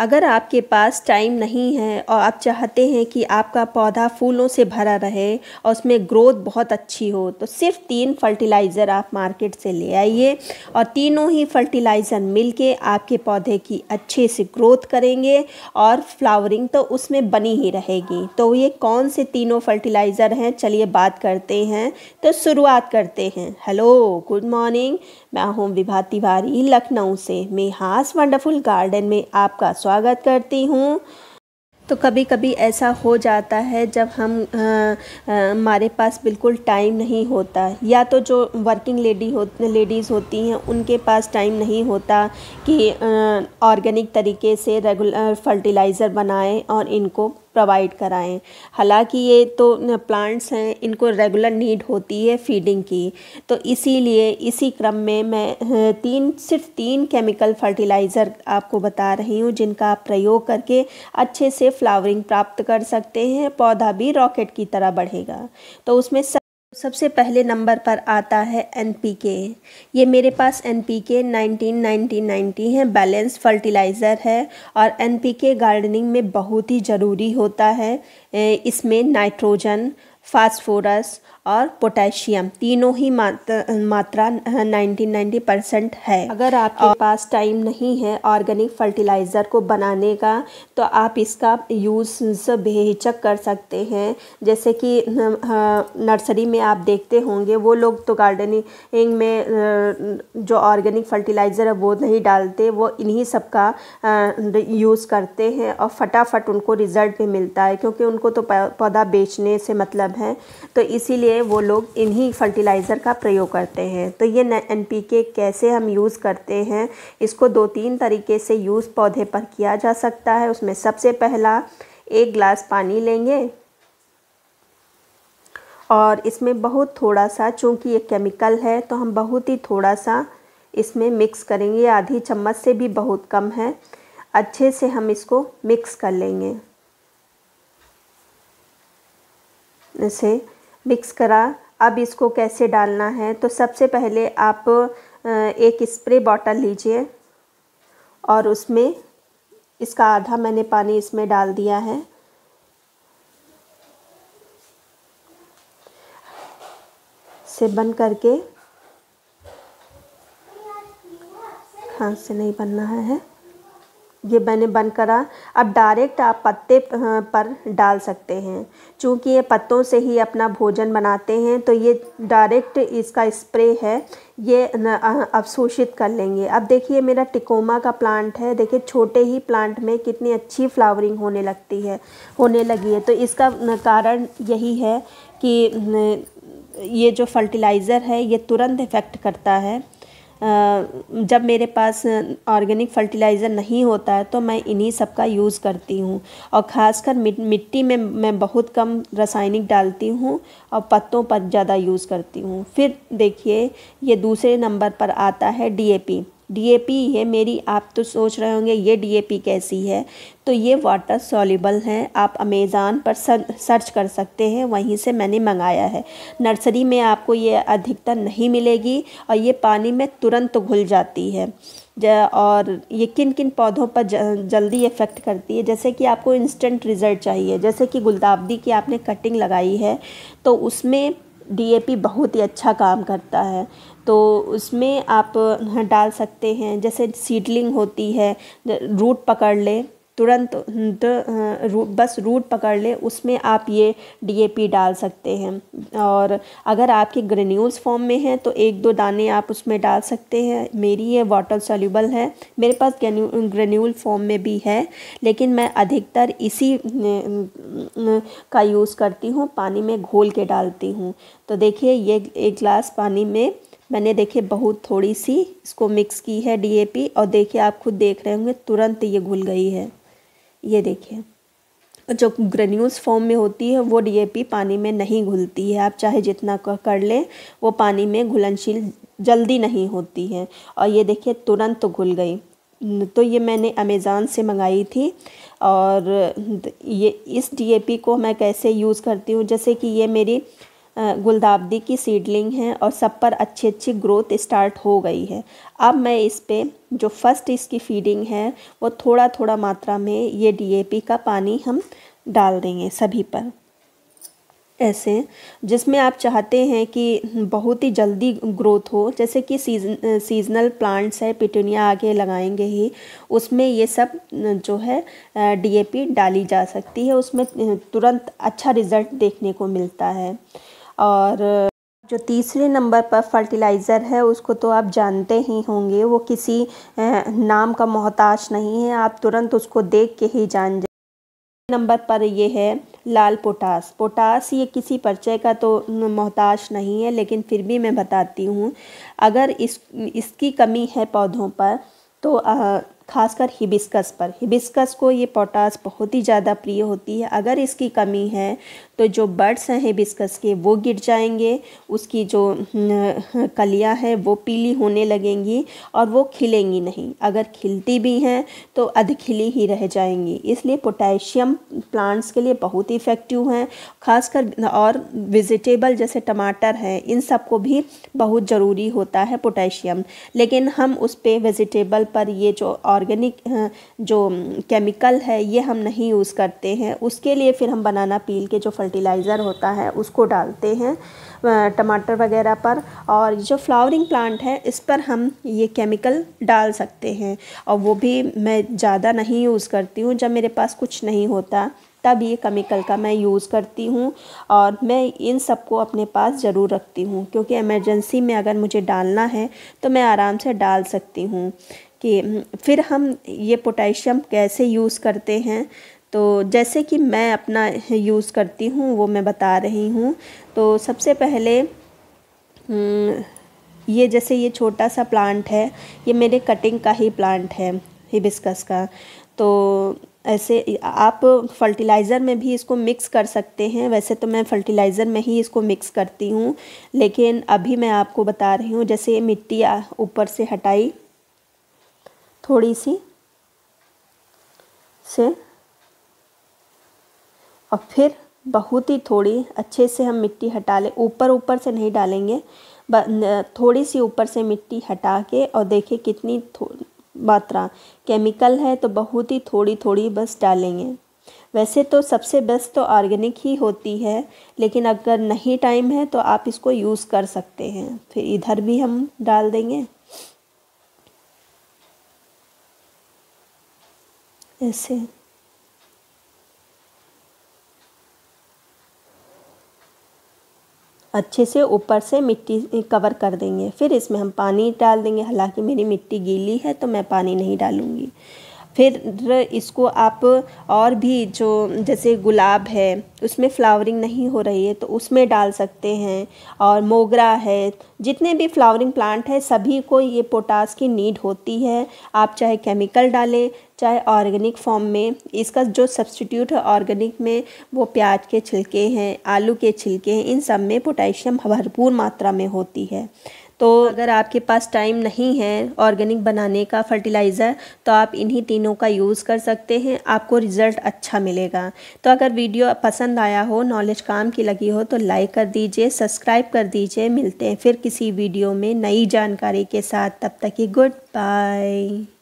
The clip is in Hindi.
अगर आपके पास टाइम नहीं है और आप चाहते हैं कि आपका पौधा फूलों से भरा रहे और उसमें ग्रोथ बहुत अच्छी हो तो सिर्फ तीन फर्टिलाइज़र आप मार्केट से ले आइए और तीनों ही फर्टिलाइज़र मिलके आपके पौधे की अच्छे से ग्रोथ करेंगे और फ्लावरिंग तो उसमें बनी ही रहेगी तो ये कौन से तीनों फर्टिलाइज़र हैं चलिए बात करते हैं तो शुरुआत करते हैं हेलो गुड मॉर्निंग मैं हूँ विभा तिवारी लखनऊ से मेहास वंडरफुल गार्डन में आपका स्वागत करती हूँ तो कभी कभी ऐसा हो जाता है जब हम हमारे पास बिल्कुल टाइम नहीं होता या तो जो वर्किंग लेडी हो लेडीज़ होती हैं उनके पास टाइम नहीं होता कि ऑर्गेनिक तरीके से रेगुलर फर्टिलाइज़र बनाएं और इनको प्रोवाइड कराएं हालांकि ये तो प्लांट्स हैं इनको रेगुलर नीड होती है फीडिंग की तो इसीलिए इसी क्रम में मैं तीन सिर्फ तीन केमिकल फर्टिलाइज़र आपको बता रही हूँ जिनका आप प्रयोग करके अच्छे से फ्लावरिंग प्राप्त कर सकते हैं पौधा भी रॉकेट की तरह बढ़ेगा तो उसमें सबसे पहले नंबर पर आता है एन पी के ये मेरे पास N P K nineteen nineteen ninety है बैलेंस फर्टिलाइज़र है और एन पी के गार्डनिंग में बहुत ही ज़रूरी होता है इसमें नाइट्रोजन फास्फोरस और पोटेशियम तीनों ही मात्रा मात्रा 90 परसेंट है अगर आपके पास टाइम नहीं है ऑर्गेनिक फर्टिलाइज़र को बनाने का तो आप इसका यूज़ बेहिचक कर सकते हैं जैसे कि नर्सरी में आप देखते होंगे वो लोग तो गार्डनिंग में जो ऑर्गेनिक फर्टिलाइज़र है वो नहीं डालते वो इन्हीं सब का यूज़ करते हैं और फटाफट उनको रिज़ल्ट भी मिलता है क्योंकि उनको तो पौधा बेचने से मतलब हैं तो इसीलिए वो लोग इन्हीं फर्टिलाइज़र का प्रयोग करते हैं तो ये एन पी के कैसे हम यूज़ करते हैं इसको दो तीन तरीके से यूज़ पौधे पर किया जा सकता है उसमें सबसे पहला एक ग्लास पानी लेंगे और इसमें बहुत थोड़ा सा चूँकि ये केमिकल है तो हम बहुत ही थोड़ा सा इसमें मिक्स करेंगे आधी चम्मच से भी बहुत कम है अच्छे से हम इसको मिक्स कर लेंगे से मिक्स करा अब इसको कैसे डालना है तो सबसे पहले आप एक स्प्रे बॉटल लीजिए और उसमें इसका आधा मैंने पानी इसमें डाल दिया है से बंद करके हाथ से नहीं बनना है ये मैंने बन करा अब डायरेक्ट आप पत्ते पर डाल सकते हैं चूँकि ये पत्तों से ही अपना भोजन बनाते हैं तो ये डायरेक्ट इसका स्प्रे है ये अवशोषित कर लेंगे अब देखिए मेरा टिकोमा का प्लांट है देखिए छोटे ही प्लांट में कितनी अच्छी फ्लावरिंग होने लगती है होने लगी है तो इसका कारण यही है कि ये जो फर्टिलाइज़र है ये तुरंत इफ़ेक्ट करता है जब मेरे पास ऑर्गेनिक फर्टिलाइज़र नहीं होता है तो मैं इन्हीं सब का यूज़ करती हूँ और ख़ासकर मिट्टी में मैं बहुत कम रासायनिक डालती हूँ और पत्तों पर ज़्यादा यूज़ करती हूँ फिर देखिए ये दूसरे नंबर पर आता है डी डीएपी ये मेरी आप तो सोच रहे होंगे ये डीएपी कैसी है तो ये वाटर सॉल्यूबल हैं आप अमेज़ान पर सर्च कर सकते हैं वहीं से मैंने मंगाया है नर्सरी में आपको ये अधिकतर नहीं मिलेगी और ये पानी में तुरंत घुल जाती है और ये किन किन पौधों पर जल्दी इफ़ेक्ट करती है जैसे कि आपको इंस्टेंट रिज़ल्ट चाहिए जैसे कि गुलदावदी की आपने कटिंग लगाई है तो उसमें डीएपी बहुत ही अच्छा काम करता है तो उसमें आप डाल सकते हैं जैसे सीडलिंग होती है रूट पकड़ ले तुरंत बस रूट पकड़ ले उसमें आप ये डीएपी डाल सकते हैं और अगर आपके ग्रेन्यूल्स फॉर्म में हैं तो एक दो दाने आप उसमें डाल सकते हैं मेरी ये वाटर सोल्यूबल है मेरे पास ग्रेन्यूल फॉर्म में भी है लेकिन मैं अधिकतर इसी का यूज़ करती हूँ पानी में घोल के डालती हूँ तो देखिए ये एक ग्लास पानी में मैंने देखिए बहुत थोड़ी सी इसको मिक्स की है डीएपी और देखिए आप खुद देख रहे होंगे तुरंत ये घुल गई है ये देखिए जो ग्रेन्यूल्स फॉर्म में होती है वो डीएपी पानी में नहीं घुलती है आप चाहे जितना कर लें वो पानी में घुलनशील जल्दी नहीं होती है और ये देखिए तुरंत घुल गई तो ये मैंने अमेज़ान से मंगाई थी और ये इस डीएपी को मैं कैसे यूज़ करती हूँ जैसे कि ये मेरी गुलदाबदी की सीडलिंग है और सब पर अच्छी अच्छी ग्रोथ स्टार्ट हो गई है अब मैं इस पर जो फर्स्ट इसकी फीडिंग है वो थोड़ा थोड़ा मात्रा में ये डीएपी का पानी हम डाल देंगे सभी पर ऐसे जिसमें आप चाहते हैं कि बहुत ही जल्दी ग्रोथ हो जैसे कि सीजन सीजनल प्लांट्स है पिटूनिया आगे लगाएंगे ही उसमें ये सब जो है डीएपी डाली जा सकती है उसमें तुरंत अच्छा रिज़ल्ट देखने को मिलता है और जो तीसरे नंबर पर फर्टिलाइज़र है उसको तो आप जानते ही होंगे वो किसी नाम का मोहताज नहीं है आप तुरंत उसको देख के ही जान जाए नंबर पर ये है लाल पोटास पोटास ये किसी परिचय का तो मोहताज नहीं है लेकिन फिर भी मैं बताती हूँ अगर इस इसकी कमी है पौधों पर तो आ, खासकर हिबिस्कस पर हिबिस्कस को ये पोटास बहुत ही ज़्यादा प्रिय होती है अगर इसकी कमी है तो जो बर्ड्स हैं हिबिस्कस के वो गिर जाएंगे उसकी जो कलियां हैं वो पीली होने लगेंगी और वो खिलेंगी नहीं अगर खिलती भी हैं तो अध खिली ही रह जाएंगी इसलिए पोटेशियम प्लांट्स के लिए बहुत इफ़ेक्टिव हैं खासकर और वेजिटेबल जैसे टमाटर हैं इन सब को भी बहुत ज़रूरी होता है पोटेशियम लेकिन हम उस पर वेजिटेबल पर ये जो और ऑर्गेनिक जो केमिकल है ये हम नहीं यूज़ करते हैं उसके लिए फिर हम बनाना पील के जो फर्टिलाइज़र होता है उसको डालते हैं टमाटर वगैरह पर और जो फ्लावरिंग प्लांट है इस पर हम ये केमिकल डाल सकते हैं और वो भी मैं ज़्यादा नहीं यूज़ करती हूँ जब मेरे पास कुछ नहीं होता तब ये केमिकल का मैं यूज़ करती हूँ और मैं इन सबको अपने पास ज़रूर रखती हूँ क्योंकि एमरजेंसी में अगर मुझे डालना है तो मैं आराम से डाल सकती हूँ कि हम्म, फिर हम ये पोटेशियम कैसे यूज़ करते हैं तो जैसे कि मैं अपना यूज़ करती हूँ वो मैं बता रही हूँ तो सबसे पहले हम्म, ये जैसे ये छोटा सा प्लांट है ये मेरे कटिंग का ही प्लांट है हिबिस्कस का तो ऐसे आप फर्टिलाइज़र में भी इसको मिक्स कर सकते हैं वैसे तो मैं फर्टिलाइज़र में ही इसको मिक्स करती हूँ लेकिन अभी मैं आपको बता रही हूँ जैसे मिट्टी ऊपर से हटाई थोड़ी सी से और फिर बहुत ही थोड़ी अच्छे से हम मिट्टी हटा लें ऊपर ऊपर से नहीं डालेंगे थोड़ी सी ऊपर से मिट्टी हटा के और देखें कितनी मात्रा केमिकल है तो बहुत ही थोड़ी थोड़ी बस डालेंगे वैसे तो सबसे बेस्ट तो ऑर्गेनिक ही होती है लेकिन अगर नहीं टाइम है तो आप इसको यूज़ कर सकते हैं फिर इधर भी हम डाल देंगे ऐसे अच्छे से ऊपर से मिट्टी कवर कर देंगे फिर इसमें हम पानी डाल देंगे हालांकि मेरी मिट्टी गीली है तो मैं पानी नहीं डालूंगी फिर इसको आप और भी जो जैसे गुलाब है उसमें फ्लावरिंग नहीं हो रही है तो उसमें डाल सकते हैं और मोगरा है जितने भी फ्लावरिंग प्लांट है सभी को ये पोटास की नीड होती है आप चाहे केमिकल डालें चाहे ऑर्गेनिक फॉर्म में इसका जो सब्सटीट्यूट है ऑर्गेनिक में वो प्याज के छिलके हैं आलू के छिलके हैं इन सब में पोटेशियम भरपूर मात्रा में होती है तो अगर आपके पास टाइम नहीं है ऑर्गेनिक बनाने का फर्टिलाइज़र तो आप इन्हीं तीनों का यूज़ कर सकते हैं आपको रिज़ल्ट अच्छा मिलेगा तो अगर वीडियो पसंद आया हो नॉलेज काम की लगी हो तो लाइक कर दीजिए सब्सक्राइब कर दीजिए मिलते हैं फिर किसी वीडियो में नई जानकारी के साथ तब तक ही गुड बाय